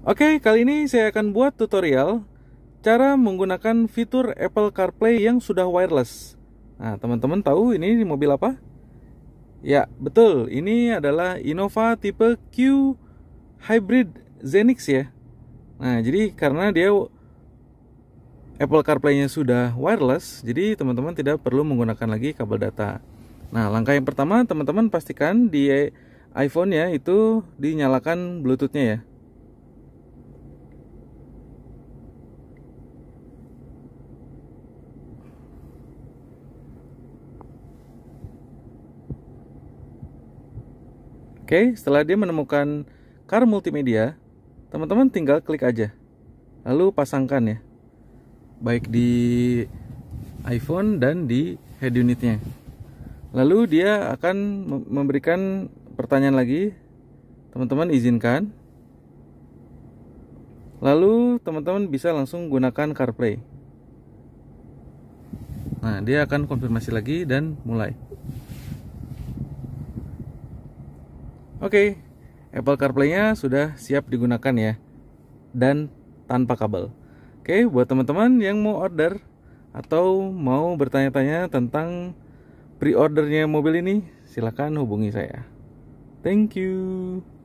Oke, kali ini saya akan buat tutorial cara menggunakan fitur Apple CarPlay yang sudah wireless. Nah, teman-teman tahu ini di mobil apa? Ya, betul. Ini adalah Innova tipe Q Hybrid Zenix ya. Nah, jadi karena dia Apple CarPlay-nya sudah wireless, jadi teman-teman tidak perlu menggunakan lagi kabel data. Nah, langkah yang pertama teman-teman pastikan di iPhone-nya itu dinyalakan Bluetooth-nya ya. Oke, setelah dia menemukan car multimedia, teman-teman tinggal klik aja. Lalu pasangkan ya. Baik di iPhone dan di head unitnya. Lalu dia akan memberikan pertanyaan lagi. Teman-teman izinkan. Lalu teman-teman bisa langsung gunakan CarPlay. Nah, dia akan konfirmasi lagi dan mulai. Oke, okay, Apple CarPlay-nya sudah siap digunakan ya. Dan tanpa kabel. Oke, okay, buat teman-teman yang mau order atau mau bertanya-tanya tentang pre-ordernya mobil ini, silahkan hubungi saya. Thank you.